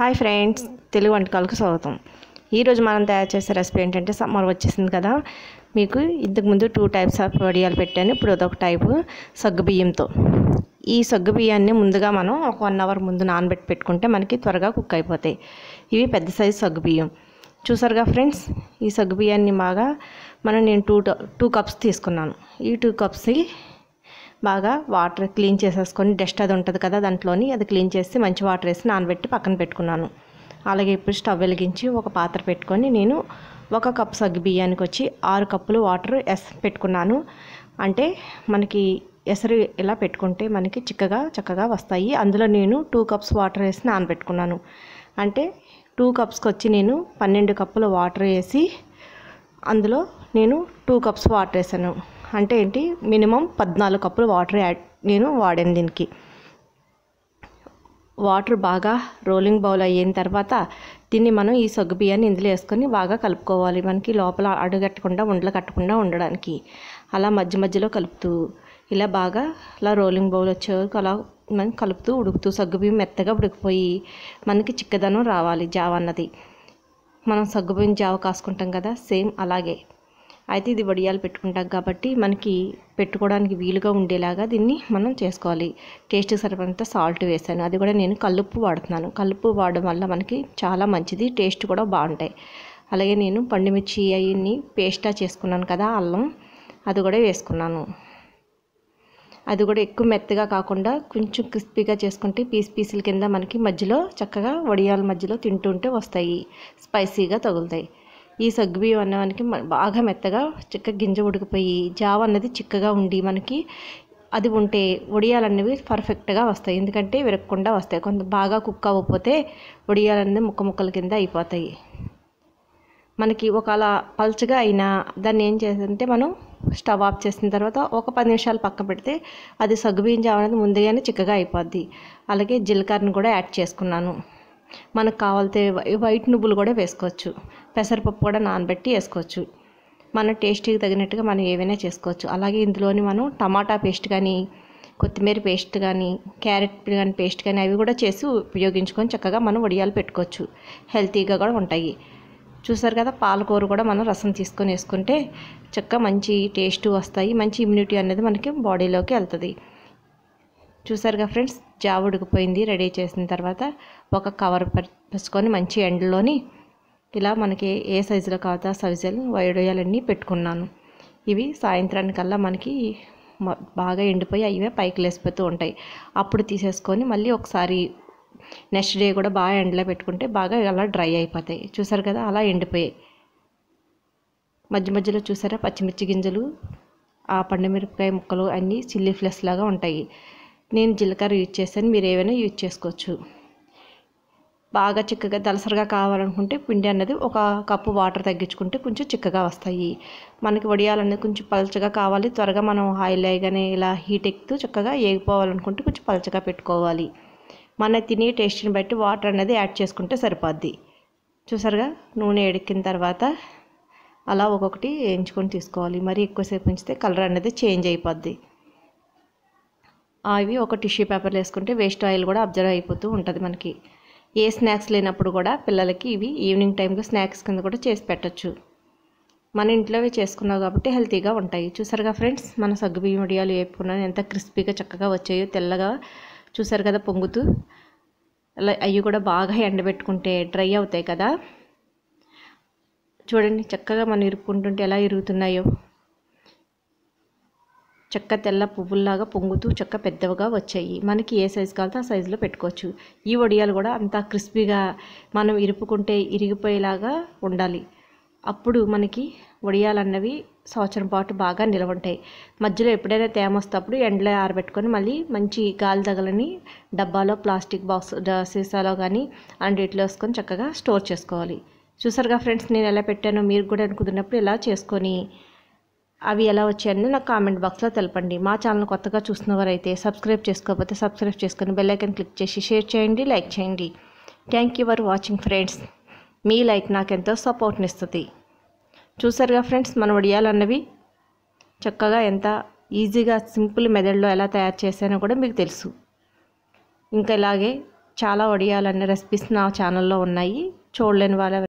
hi friends Telugu వంటకాలకు స్వాగతం ఈరోజు మనం తయారు చేసే రెసిపీ ఏంటంటే సమ్మర్ వచ్చేసింది కదా మీకు ఇంతకుముందు టూ టైప్స్ ఆఫ్ వడియాలు పెట్టాను ఇప్పుడు అదొక టైపు సగ్గు బియ్యంతో ఈ సగ్గు బియ్యాన్ని ముందుగా మనం ఒక వన్ అవర్ ముందు నానబెట్టి పెట్టుకుంటే మనకి త్వరగా కుక్ అయిపోతాయి ఇవి పెద్ద సైజు సగ్గు బియ్యం చూసారుగా ఫ్రెండ్స్ ఈ సగ్గు బియ్యాన్ని బాగా మనం నేను టూ టూ కప్స్ తీసుకున్నాను ఈ టూ కప్స్కి బాగా వాటర్ క్లీన్ చేసేసుకొని డస్ట్ అది ఉంటుంది కదా దాంట్లోని అది క్లీన్ చేసి మంచి వాటర్ వేసి నానబెట్టి పక్కన పెట్టుకున్నాను అలాగే ఇప్పుడు స్టవ్ వెలిగించి ఒక పాత్ర పెట్టుకొని నేను ఒక కప్పు సగ్గు బియ్యానికి వచ్చి ఆరు కప్పులు వాటర్ ఎస్ పెట్టుకున్నాను అంటే మనకి ఎసరు ఇలా పెట్టుకుంటే మనకి చిక్కగా చక్కగా వస్తాయి అందులో నేను టూ కప్స్ వాటర్ వేసి నానబెట్టుకున్నాను అంటే టూ కప్స్కి వచ్చి నేను పన్నెండు కప్పులు వాటర్ వేసి అందులో నేను టూ కప్స్ వాటర్ వేసాను అంటే ఏంటి మినిమం పద్నాలుగు కప్పులు వాటర్ యాడ్ నేను వాడాను దీనికి వాటర్ బాగా రోలింగ్ బౌల్ అయిన తర్వాత దీన్ని మనం ఈ సగ్గు బియ్యాన్ని ఇందులో వేసుకొని బాగా కలుపుకోవాలి మనకి లోపల అడుగట్టకుండా ఉండలు కట్టకుండా ఉండడానికి అలా మధ్య మధ్యలో కలుపుతూ ఇలా బాగా ఇలా రోలింగ్ బౌల్ వచ్చే అలా మనం కలుపుతూ ఉడుకుతూ సగ్గు బియ్యం మెత్తగా ఉడికిపోయి మనకి చిక్కదనం రావాలి జావ అన్నది మనం బియ్యం జావ కాసుకుంటాం కదా సేమ్ అలాగే అయితే ఇది వడియాలు పెట్టుకుంటాం కాబట్టి మనకి పెట్టుకోవడానికి వీలుగా ఉండేలాగా దీన్ని మనం చేసుకోవాలి టేస్ట్ సరిపడంత సాల్ట్ వేసాను అది కూడా నేను కల్లుప్పు వాడుతున్నాను కల్లుప్పు వాడడం వల్ల మనకి చాలా మంచిది టేస్ట్ కూడా బాగుంటాయి అలాగే నేను పండుమిర్చి అవన్నీ పేస్టా చేసుకున్నాను కదా అల్లం అది కూడా వేసుకున్నాను అది కూడా ఎక్కువ మెత్తగా కాకుండా కొంచెం క్రిస్పీగా చేసుకుంటే పీస్ పీసుల కింద మనకి మధ్యలో చక్కగా వడియాల మధ్యలో తింటుంటే వస్తాయి స్పైసీగా తగులుతాయి ఈ సగ్గుబియ్యం అన్నవానికి బాగా మెత్తగా చిక్క గింజ ఉడికిపోయి జావ అన్నది చిక్కగా ఉండి మనకి అది ఉంటే ఒడియాలన్నవి పర్ఫెక్ట్గా వస్తాయి ఎందుకంటే విరగకుండా వస్తాయి కొంత బాగా కుక్ అవ్వకపోతే వడియాలన్నది ముక్క ముక్కల కింద అయిపోతాయి మనకి ఒక అలా పల్చగా అయినా దాన్ని ఏం చేస్తే మనం స్టవ్ ఆఫ్ చేసిన తర్వాత ఒక పది నిమిషాలు పక్క పెడితే అది సగ్గుబియ్యం జావ అనేది ముందుగానే చిక్కగా అయిపోద్ది అలాగే జీలకర్రను కూడా యాడ్ చేసుకున్నాను మనకు కావాల్సే వైట్ నువ్వులు కూడా వేసుకోవచ్చు పెసరపప్పు కూడా నానబెట్టి వేసుకోవచ్చు మన టేస్ట్కి తగినట్టుగా మనం ఏవైనా చేసుకోవచ్చు అలాగే ఇందులోని మనం టమాటా పేస్ట్ కానీ కొత్తిమీర పేస్ట్ కానీ క్యారెట్ కానీ పేస్ట్ కానీ అవి కూడా చేసి ఉపయోగించుకొని చక్కగా మనం వడియాలు పెట్టుకోవచ్చు హెల్తీగా కూడా ఉంటాయి చూసారు కదా పాలకూర కూడా మనం రసం తీసుకొని వేసుకుంటే చక్కగా మంచి టేస్ట్ వస్తాయి మంచి ఇమ్యూనిటీ అనేది మనకి బాడీలోకి వెళ్తుంది చూసారుగా ఫ్రెండ్స్ జావ ఉడికిపోయింది రెడీ చేసిన తర్వాత ఒక కవర్ పసుకొని మంచి ఎండలోని ఇలా మనకి ఏ సైజులో కావాలో సైజులు వైడోయాలన్నీ పెట్టుకున్నాను ఇవి సాయంత్రానికల్లా మనకి బాగా ఎండిపోయి అవి పైకి లేసిపోతూ ఉంటాయి అప్పుడు తీసేసుకొని మళ్ళీ ఒకసారి నెక్స్ట్ డే కూడా బాగా ఎండలో పెట్టుకుంటే బాగా అలా డ్రై అయిపోతాయి చూసారు కదా అలా ఎండిపోయాయి మధ్య మధ్యలో చూసారా పచ్చిమిర్చి గింజలు ఆ పండుమిరపకాయ ముక్కలు అన్నీ చిల్లీ ఫ్లెస్ లాగా ఉంటాయి నేను జీలకర్ర యూజ్ చేశాను మీరు ఏవైనా యూజ్ చేసుకోవచ్చు బాగా చిక్కగా దలసరిగా కావాలనుకుంటే పిండి అన్నది ఒక కప్పు వాటర్ తగ్గించుకుంటే కొంచెం చిక్కగా వస్తాయి మనకి వడియాలనేది కొంచెం పలచగా కావాలి త్వరగా మనం ఆయిల్ అయ్యగానే ఇలా హీట్ ఎక్కుతూ చక్కగా వేగిపోవాలనుకుంటే కొంచెం పలచగా పెట్టుకోవాలి మన తినే టేస్ట్ని బట్టి వాటర్ అనేది యాడ్ చేసుకుంటే సరిపోద్ది చూసారుగా నూనె ఎడిక్కిన తర్వాత అలా ఒక్కొక్కటి వేయించుకొని తీసుకోవాలి మరి ఎక్కువసేపు ఉంచితే కలర్ అనేది చేంజ్ అయిపోద్ది అవి ఒక టిష్యూ పేపర్లు వేసుకుంటే వేస్ట్ ఆయిల్ కూడా అబ్జర్వ్ అయిపోతూ ఉంటుంది మనకి ఏ స్నాక్స్ లేనప్పుడు కూడా పిల్లలకి ఇవి ఈవినింగ్ టైంలో స్నాక్స్ కింద కూడా చేసి పెట్టచ్చు మన ఇంట్లో చేసుకున్నావు కాబట్టి హెల్తీగా ఉంటాయి చూసారుగా ఫ్రెండ్స్ మన బియ్యం వడియాలు వేపుకున్నాను ఎంత క్రిస్పీగా చక్కగా వచ్చాయో తెల్లగా చూసారు కదా పొంగుతూ అవి కూడా బాగా ఎండబెట్టుకుంటే డ్రై అవుతాయి కదా చూడండి చక్కగా మనం ఇరుక్కుంటుంటే ఎలా ఇరుగుతున్నాయో చక్క తెల్ల పువ్వుల్లాగా పొంగుతూ చక్క పెద్దవిగా వచ్చాయి మనకి ఏ సైజు కావాలో ఆ సైజులో పెట్టుకోవచ్చు ఈ వడియాలు కూడా అంత క్రిస్పీగా మనం ఇరుపుకుంటే ఇరిగిపోయేలాగా ఉండాలి అప్పుడు మనకి వడియాలన్నవి అన్నవి సంవత్సరం పాటు బాగా నిలవంటాయి మధ్యలో ఎప్పుడైనా తేమ వస్తప్పుడు ఎండలో ఆరబెట్టుకొని మళ్ళీ మంచి గాలి తగలని డబ్బాలో ప్లాస్టిక్ బాక్స్ సీసాలో కానీ అండిట్లో వేసుకొని చక్కగా స్టోర్ చేసుకోవాలి చూసారుగా ఫ్రెండ్స్ నేను ఎలా పెట్టానో మీరు కూడా అనుకుంటున్నప్పుడు ఇలా చేసుకొని అవి ఎలా వచ్చాయని నాకు కామెంట్ బాక్స్లో తెలపండి మా ఛానల్ కొత్తగా చూసిన వారైతే సబ్స్క్రైబ్ చేసుకోకపోతే సబ్స్క్రైబ్ చేసుకొని బెల్లైకన్ క్లిక్ చేసి షేర్ చేయండి లైక్ చేయండి thank you for watching friends మీ లైక్ నాకెంతో ఇస్తుంది చూసారుగా ఫ్రెండ్స్ మన వడియాలన్నవి చక్కగా ఎంత ఈజీగా సింపుల్ మెథడ్లో ఎలా తయారు చేశానో కూడా మీకు తెలుసు ఇంకా ఇలాగే చాలా వడియాలన్న రెసిపీస్ నా ఛానల్లో ఉన్నాయి చూడలేని వాళ్ళ